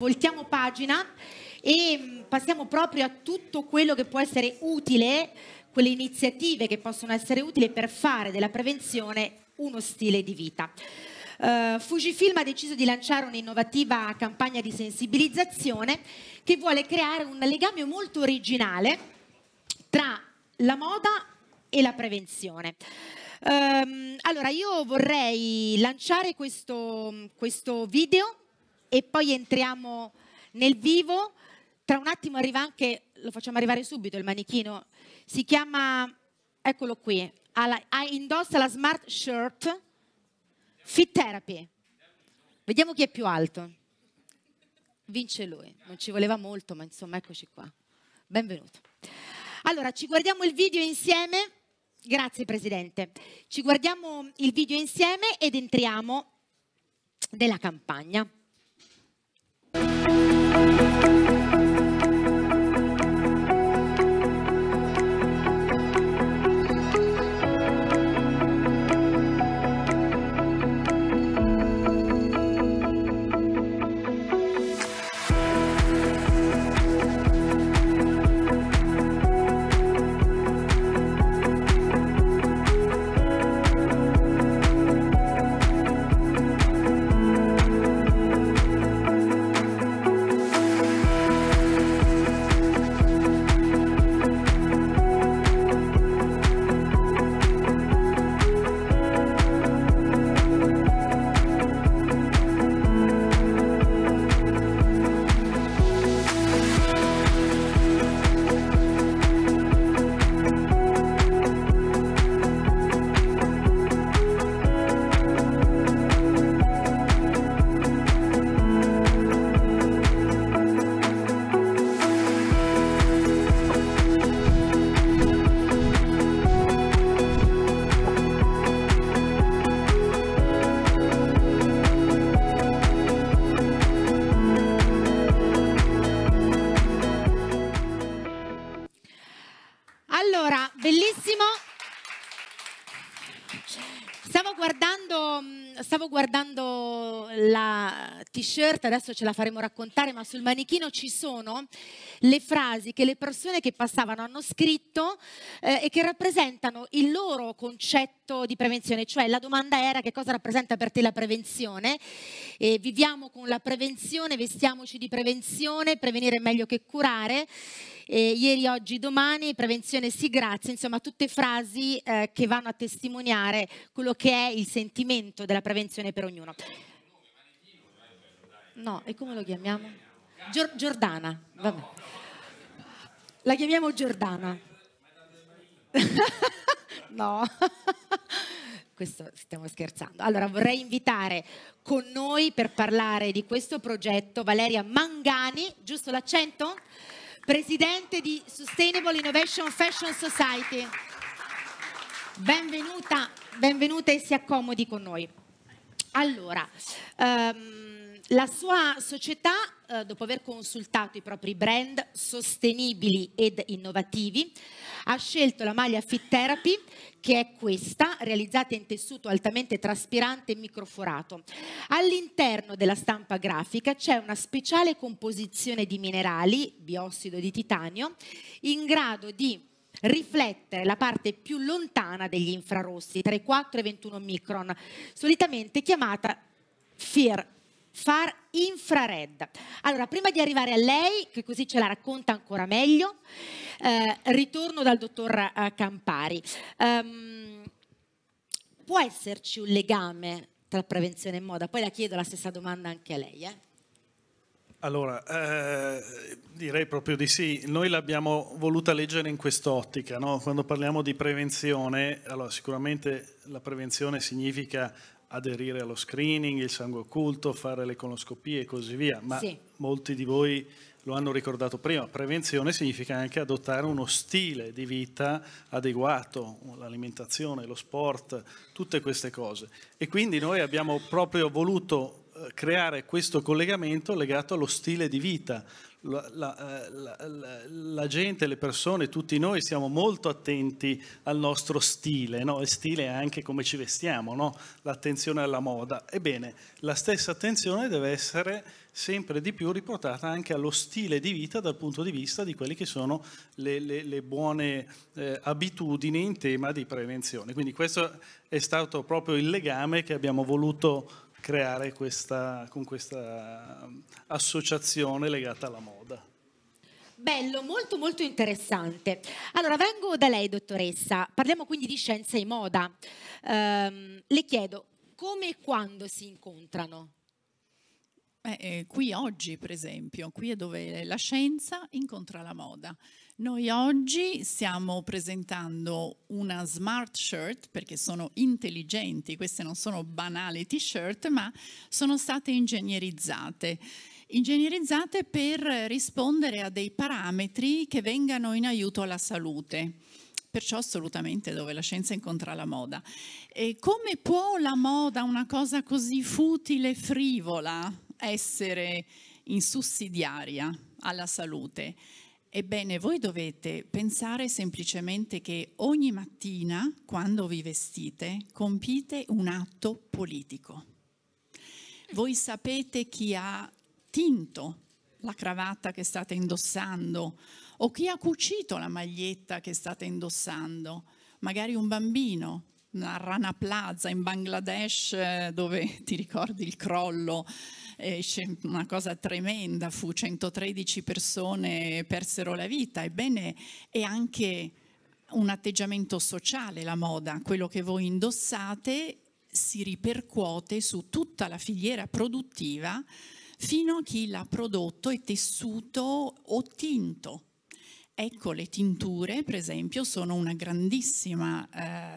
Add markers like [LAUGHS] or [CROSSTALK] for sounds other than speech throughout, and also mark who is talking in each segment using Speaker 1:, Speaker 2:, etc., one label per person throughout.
Speaker 1: Voltiamo pagina e mm, passiamo proprio a tutto quello che può essere utile, quelle iniziative che possono essere utili per fare della prevenzione uno stile di vita. Uh, Fujifilm ha deciso di lanciare un'innovativa campagna di sensibilizzazione che vuole creare un legame molto originale tra la moda e la prevenzione. Um, allora, io vorrei lanciare questo, questo video e poi entriamo nel vivo. Tra un attimo arriva anche, lo facciamo arrivare subito il manichino, si chiama, eccolo qui, alla, indossa la smart shirt Fit Therapy. Vediamo chi è più alto. Vince lui, non ci voleva molto, ma insomma eccoci qua. Benvenuto. Allora, ci guardiamo il video insieme. Grazie Presidente. Ci guardiamo il video insieme ed entriamo nella campagna. stavo guardando la t-shirt, adesso ce la faremo raccontare, ma sul manichino ci sono le frasi che le persone che passavano hanno scritto eh, e che rappresentano il loro concetto di prevenzione, cioè la domanda era che cosa rappresenta per te la prevenzione? Eh, viviamo con la prevenzione, vestiamoci di prevenzione, prevenire è meglio che curare eh, ieri, oggi, domani, prevenzione sì, grazie, insomma tutte frasi eh, che vanno a testimoniare quello che è il sentimento della prevenzione per ognuno. No, e come lo chiamiamo? Gior- Giordana, vabbè. La chiamiamo Giordana. [LAUGHS] no. [LAUGHS] questo stiamo scherzando. Allora vorrei invitare con noi per parlare di questo progetto Valeria Mangani, giusto l'accento? presidente di Sustainable Innovation Fashion Society. Benvenuta, benvenuta e si accomodi con noi. Allora, um, la sua società, eh, dopo aver consultato i propri brand sostenibili ed innovativi, ha scelto la maglia Fit Therapy, che è questa, realizzata in tessuto altamente traspirante e microforato. All'interno della stampa grafica c'è una speciale composizione di minerali, biossido di titanio, in grado di riflettere la parte più lontana degli infrarossi, tra i 4 e i 21 micron, solitamente chiamata FIR, far infrared. Allora, prima di arrivare a lei, che così ce la racconta ancora meglio, eh, ritorno dal dottor eh, Campari. Um, può esserci un legame tra prevenzione e moda? Poi la chiedo la stessa domanda anche a lei. Eh?
Speaker 2: Allora, eh, direi proprio di sì. Noi l'abbiamo voluta leggere in quest'ottica. No? Quando parliamo di prevenzione, allora, sicuramente la prevenzione significa aderire allo screening, il sangue occulto, fare le coloscopie e così via, ma sì. molti di voi lo hanno ricordato prima, prevenzione significa anche adottare uno stile di vita adeguato, l'alimentazione, lo sport, tutte queste cose. E quindi noi abbiamo proprio voluto creare questo collegamento legato allo stile di vita. La, eh, la, la, la, gente, le persone, tutti noi siamo molto attenti al nostro stile, no? il stile è anche come ci vestiamo, no? l'attenzione alla moda. Ebbene, la stessa attenzione deve essere sempre di più riportata anche allo stile di vita dal punto di vista di quelle che sono le, le, le buone eh, abitudini in tema di prevenzione. Quindi questo è stato proprio il legame che abbiamo voluto creare questa, con questa associazione legata alla moda.
Speaker 1: Bello, molto molto interessante. Allora vengo da lei, dottoressa. Parliamo quindi di scienza e moda. Ehm, le chiedo come e quando si incontrano?
Speaker 3: Eh, eh, qui oggi, per esempio, qui è dove la scienza incontra la moda. Noi oggi stiamo presentando una smart shirt perché sono intelligenti, queste non sono banali t-shirt, ma sono state ingegnerizzate. Ingegnerizzate per rispondere a dei parametri che vengano in aiuto alla salute perciò assolutamente dove la scienza incontra la moda. E come può la moda, una cosa così futile e frivola, essere in sussidiaria alla salute. Ebbene, voi dovete pensare semplicemente che ogni mattina, quando vi vestite, compite un atto politico. Voi sapete chi ha tinto la cravatta che state indossando o chi ha cucito la maglietta che state indossando, magari un bambino a Rana Plaza in Bangladesh eh, dove [LAUGHS] ti ricordi il crollo, una cosa tremenda, fu 113 persone persero la vita, ebbene è anche un atteggiamento sociale la moda, quello che voi indossate si ripercuote su tutta la filiera produttiva fino a chi l'ha prodotto e tessuto o tinto Ecco, le tinture, per esempio, sono una grandissima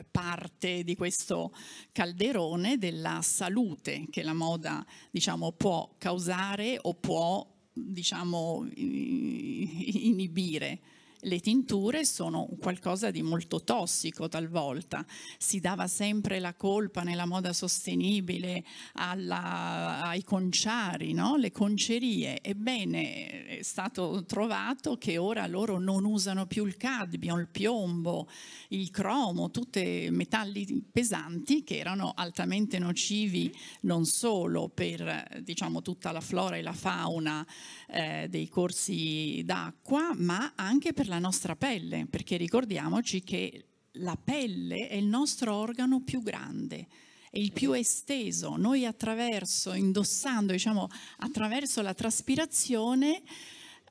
Speaker 3: eh, parte di questo calderone della salute che la moda, diciamo, può causare o può, diciamo, inibire le tinture sono qualcosa di molto tossico talvolta. Si dava sempre la colpa nella moda sostenibile alla, ai conciari, no? le concerie. Ebbene, è stato trovato che ora loro non usano più il cadmio, il piombo, il cromo, tutti metalli pesanti che erano altamente nocivi non solo per diciamo, tutta la flora e la fauna eh, dei corsi d'acqua, ma anche per la la nostra pelle, perché ricordiamoci che la pelle è il nostro organo più grande, è il più esteso. Noi attraverso, indossando, diciamo, attraverso la traspirazione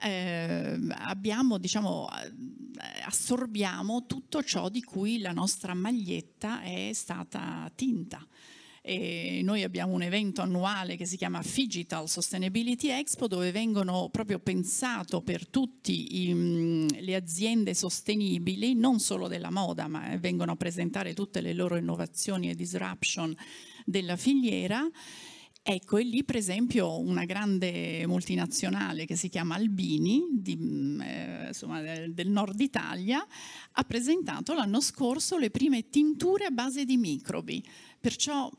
Speaker 3: eh, abbiamo, diciamo, eh, assorbiamo tutto ciò di cui la nostra maglietta è stata tinta e noi abbiamo un evento annuale che si chiama Figital Sustainability Expo dove vengono proprio pensato per tutte mm, le aziende sostenibili, non solo della moda, ma eh, vengono a presentare tutte le loro innovazioni e disruption della filiera. Ecco, e lì per esempio una grande multinazionale che si chiama Albini, di, mm, eh, insomma, eh, del nord Italia, ha presentato l'anno scorso le prime tinture a base di microbi. Perciò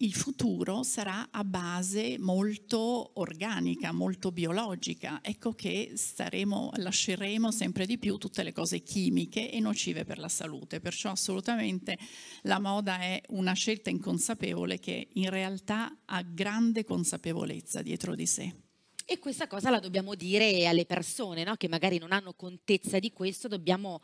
Speaker 3: il futuro sarà a base molto organica, molto biologica. Ecco che staremo, lasceremo sempre di più tutte le cose chimiche e nocive per la salute. Perciò assolutamente la moda è una scelta inconsapevole che in realtà ha grande consapevolezza dietro di sé.
Speaker 1: E questa cosa la dobbiamo dire
Speaker 3: alle persone no? che magari non hanno contezza di questo, dobbiamo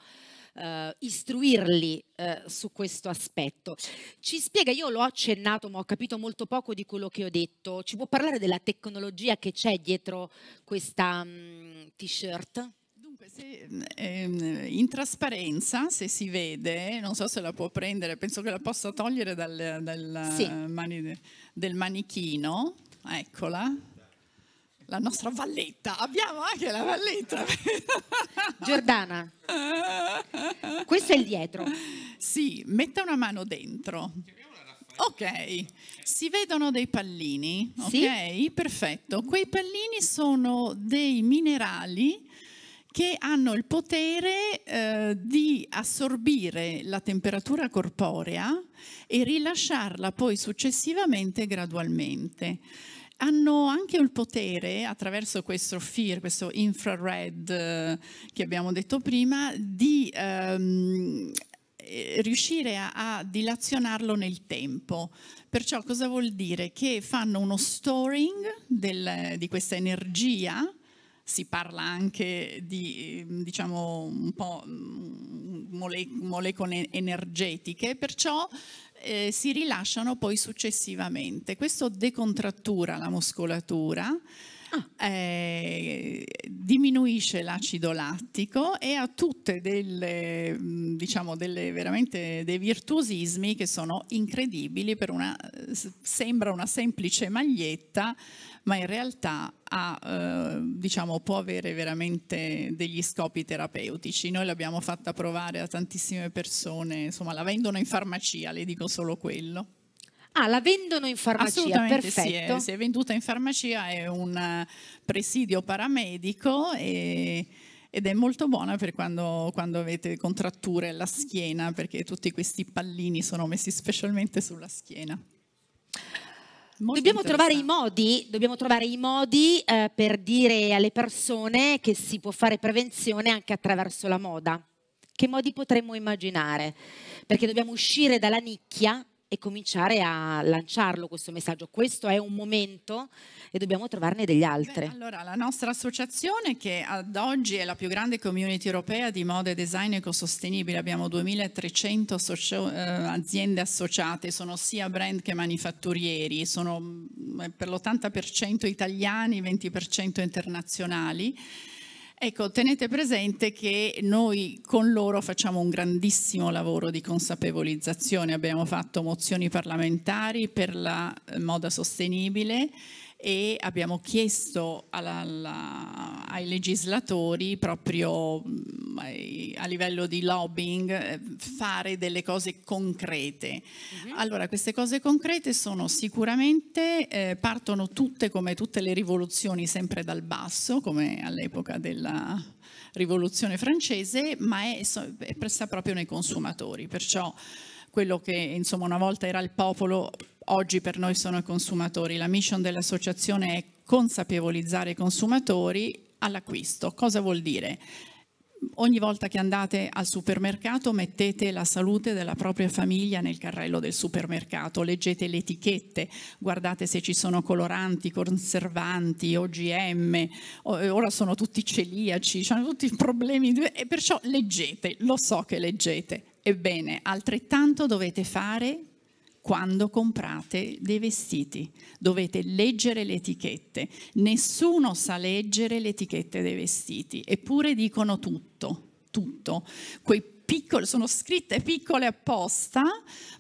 Speaker 1: eh, istruirli eh, su questo aspetto. Ci spiega, io l'ho accennato ma ho capito molto poco di quello che ho detto, ci può parlare della tecnologia che c'è dietro
Speaker 3: questa mh, mm, t-shirt? Se, ehm, in trasparenza, se si vede, non so se la può prendere, penso che la possa togliere dal, dal sì. mani, del manichino, eccola, la nostra valletta. Abbiamo anche la valletta. [LAUGHS] Giordana, questo è il dietro. Sì, metta una mano dentro. Ok, si vedono dei pallini, ok? Sì? Perfetto. Quei pallini sono dei minerali che hanno il potere eh, di assorbire la temperatura corporea e rilasciarla poi successivamente gradualmente hanno anche il potere, attraverso questo FIR, questo infrared eh, che abbiamo detto prima, di ehm, eh, riuscire a, a, dilazionarlo nel tempo. Perciò cosa vuol dire? Che fanno uno storing del, di questa energia, si parla anche di diciamo, mm, mole, molecole energetiche, perciò eh, si rilasciano poi successivamente. Questo decontrattura la muscolatura, Ah. Eh, diminuisce l'acido lattico e ha tutte delle, mm, diciamo, delle veramente dei virtuosismi che sono incredibili per una, sembra una semplice maglietta, ma in realtà ha, eh, diciamo, può avere veramente degli scopi terapeutici. Noi l'abbiamo fatta provare a tantissime persone, insomma la vendono in farmacia, le dico solo quello.
Speaker 1: Ah, la vendono in farmacia, perfetto. Sì, eh, è, si è
Speaker 3: venduta in farmacia, è un eh, presidio paramedico e ed è molto buona per quando, quando, avete contratture alla schiena, perché tutti questi pallini sono messi specialmente sulla schiena.
Speaker 1: Dobbiamo trovare, modi, dobbiamo trovare i modi, eh, per dire alle persone che si può fare prevenzione anche attraverso la moda. Che modi potremmo immaginare? Perché dobbiamo uscire dalla nicchia e cominciare a lanciarlo questo messaggio. Questo è un momento e dobbiamo trovarne degli altri. Beh, allora, la nostra
Speaker 3: associazione, che ad oggi è la più grande community europea di moda e design ecosostenibile, abbiamo 2300 associo- eh, aziende associate, sono sia brand che manifatturieri, sono mm, per l'80% italiani, 20% internazionali. Ecco, tenete presente che noi con loro facciamo un grandissimo lavoro di consapevolizzazione, abbiamo fatto mozioni parlamentari per la eh, moda sostenibile e abbiamo chiesto alla, alla, ai legislatori proprio mm, a livello di lobbying eh, fare delle cose concrete. Mm-hmm. Allora queste cose concrete sono sicuramente, eh, partono tutte come tutte le rivoluzioni sempre dal basso, come all'epoca della rivoluzione francese, ma è, è pressa proprio nei consumatori, perciò quello che insomma una volta era il popolo oggi per noi sono i consumatori. La mission dell'associazione è consapevolizzare i consumatori all'acquisto. Cosa vuol dire? Ogni volta che andate al supermercato mettete la salute della propria famiglia nel carrello del supermercato, leggete le etichette, guardate se ci sono coloranti, conservanti, OGM, eh, ora sono tutti celiaci, hanno tutti problemi, e perciò leggete, lo so che leggete. Ebbene, altrettanto dovete fare quando comprate dei vestiti. Dovete leggere le etichette. Nessuno sa leggere le etichette dei vestiti, eppure dicono tutto, tutto. Quei piccole, sono scritte piccole apposta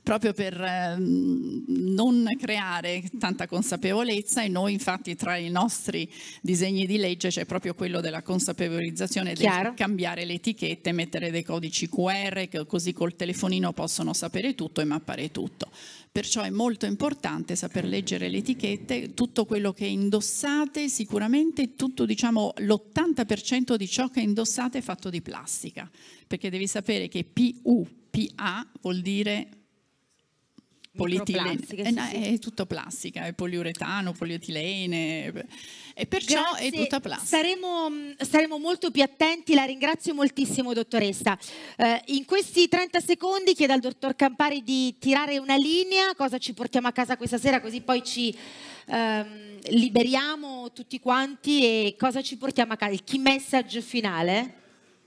Speaker 3: proprio per ehm, non creare tanta consapevolezza e noi infatti tra i nostri disegni di legge c'è proprio quello della consapevolizzazione di cambiare le etichette, mettere dei codici QR che così col telefonino possono sapere tutto e mappare tutto. Perciò è molto importante saper mm. leggere le etichette, tutto quello che indossate, sicuramente tutto diciamo l'80% di ciò che indossate è fatto di plastica, perché devi sapere che PU, PA vuol dire polietilene, sì, eh, sì. è, tutto plastica, è poliuretano, polietilene e perciò Grazie. è tutta plastica.
Speaker 1: Saremo, mm, saremo, molto più attenti, la ringrazio moltissimo dottoressa. Eh, in questi 30 secondi chiedo al dottor Campari di tirare una linea, cosa ci portiamo a casa questa sera così poi ci ehm, liberiamo tutti quanti e cosa ci portiamo a casa, il key message finale.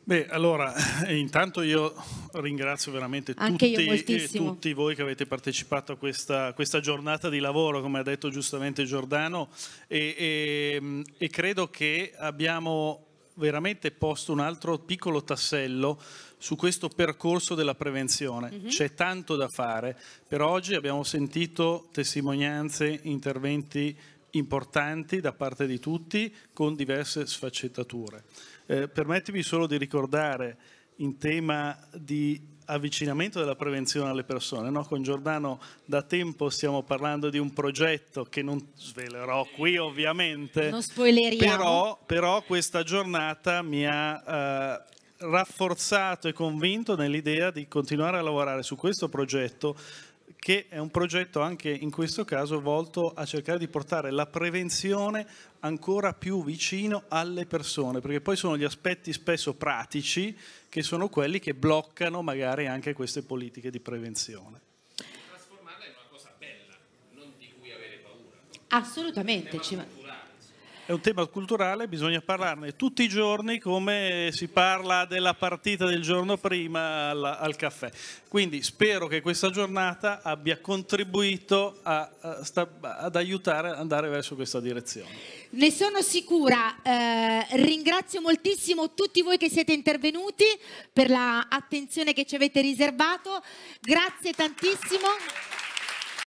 Speaker 2: Beh, allora, [LAUGHS] eh, intanto io ringrazio veramente tutti, eh, io tutti, voi che avete partecipato a questa, questa, giornata di lavoro, come ha detto giustamente Giordano, e, e, mm, e credo che abbiamo veramente posto un altro piccolo tassello su questo percorso della prevenzione. Mm -hmm. C'è tanto da fare, però oggi abbiamo sentito testimonianze, interventi importanti da parte di tutti con diverse sfaccettature. Eh, permettimi solo di ricordare in tema di avvicinamento della prevenzione alle persone. No? Con Giordano da tempo stiamo parlando di un progetto che non svelerò qui ovviamente, non però, però questa giornata mi ha eh, rafforzato e convinto nell'idea di continuare a lavorare su questo progetto che è un progetto anche in questo caso volto a cercare di portare la prevenzione ancora più vicino alle persone, perché poi sono gli aspetti spesso pratici che sono quelli che bloccano magari anche queste politiche di prevenzione. Trasformarla in una cosa bella, non di cui avere
Speaker 1: paura. Assolutamente. Ci...
Speaker 2: È un tema culturale, bisogna parlarne tutti i giorni come si parla della partita del giorno prima al, al caffè. Quindi spero che questa giornata abbia contribuito a, a ad aiutare ad andare verso questa direzione.
Speaker 1: Ne sono sicura, eh, ringrazio moltissimo tutti voi che siete intervenuti per l'attenzione la che ci avete riservato, grazie tantissimo.